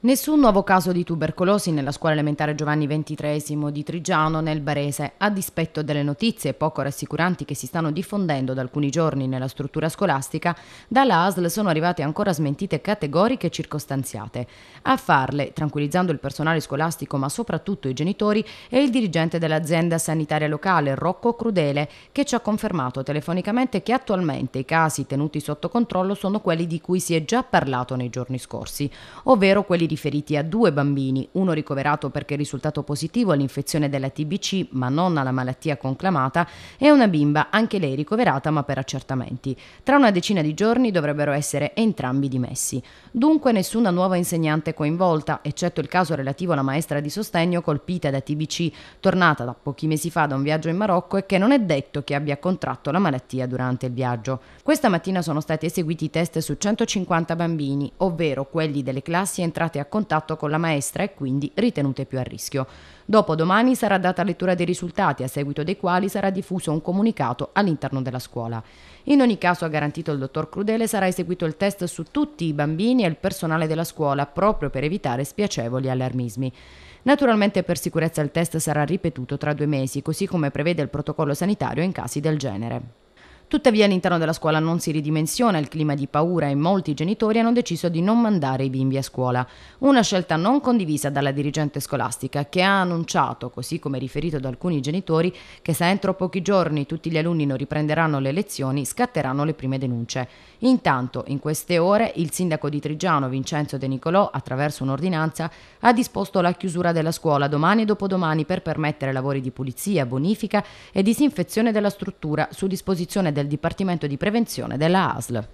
Nessun nuovo caso di tubercolosi nella scuola elementare Giovanni XXIII di Trigiano nel Barese, a dispetto delle notizie poco rassicuranti che si stanno diffondendo da alcuni giorni nella struttura scolastica, dalla ASL sono arrivate ancora smentite categoriche e circostanziate. A farle, tranquillizzando il personale scolastico ma soprattutto i genitori, è il dirigente dell'azienda sanitaria locale Rocco Crudele che ci ha confermato telefonicamente che attualmente i casi tenuti sotto controllo sono quelli di cui si è già parlato nei giorni scorsi, ovvero quelli riferiti a due bambini, uno ricoverato perché è risultato positivo all'infezione della TBC ma non alla malattia conclamata e una bimba, anche lei ricoverata ma per accertamenti. Tra una decina di giorni dovrebbero essere entrambi dimessi. Dunque nessuna nuova insegnante coinvolta, eccetto il caso relativo alla maestra di sostegno colpita da TBC, tornata da pochi mesi fa da un viaggio in Marocco e che non è detto che abbia contratto la malattia durante il viaggio. Questa mattina sono stati eseguiti i test su 150 bambini, ovvero quelli delle classi entrate a contatto con la maestra e quindi ritenute più a rischio. Dopodomani sarà data lettura dei risultati, a seguito dei quali sarà diffuso un comunicato all'interno della scuola. In ogni caso, ha garantito il dottor Crudele, sarà eseguito il test su tutti i bambini e il personale della scuola, proprio per evitare spiacevoli allarmismi. Naturalmente per sicurezza il test sarà ripetuto tra due mesi, così come prevede il protocollo sanitario in casi del genere. Tuttavia all'interno della scuola non si ridimensiona il clima di paura e molti genitori hanno deciso di non mandare i bimbi a scuola. Una scelta non condivisa dalla dirigente scolastica che ha annunciato, così come riferito da alcuni genitori, che se entro pochi giorni tutti gli alunni non riprenderanno le lezioni scatteranno le prime denunce. Intanto, in queste ore, il sindaco di Trigiano, Vincenzo De Nicolò, attraverso un'ordinanza, ha disposto la chiusura della scuola domani e dopodomani per permettere lavori di pulizia, bonifica e disinfezione della struttura su disposizione del del Dipartimento di Prevenzione della ASL.